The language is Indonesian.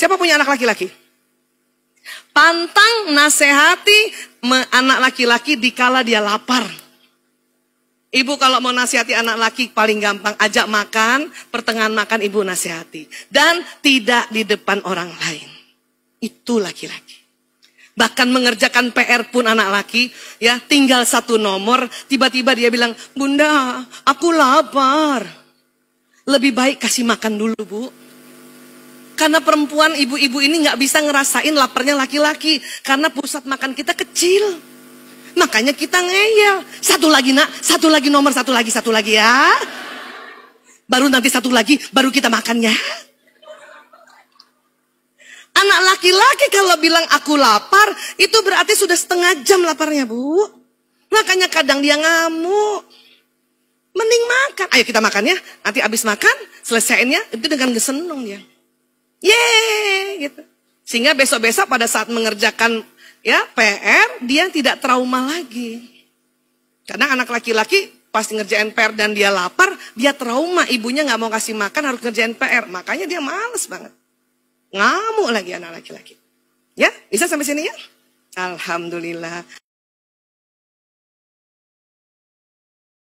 Siapa punya anak laki-laki? Pantang nasihati anak laki-laki dikala dia lapar. Ibu kalau mau nasihati anak laki paling gampang ajak makan, pertengahan makan ibu nasihati. Dan tidak di depan orang lain. Itu laki-laki. Bahkan mengerjakan PR pun anak laki, ya tinggal satu nomor, tiba-tiba dia bilang, Bunda, aku lapar. Lebih baik kasih makan dulu, Bu. Karena perempuan ibu-ibu ini nggak bisa ngerasain laparnya laki-laki. Karena pusat makan kita kecil. Makanya kita ngeyel. Satu lagi nak, satu lagi nomor, satu lagi, satu lagi ya. Baru nanti satu lagi, baru kita makannya. Anak laki-laki kalau bilang aku lapar, itu berarti sudah setengah jam laparnya bu. Makanya kadang dia ngamuk. Mending makan. Ayo kita makan ya. Nanti abis makan, selesainya itu dengan seneng Ya. Yeay gitu. Sehingga besok-besok pada saat mengerjakan ya PR dia tidak trauma lagi. Karena anak laki-laki pas ngerjain PR dan dia lapar, dia trauma ibunya nggak mau kasih makan harus ngerjain PR, makanya dia males banget. Ngamuk lagi anak laki-laki. Ya, bisa sampai sini ya? Alhamdulillah.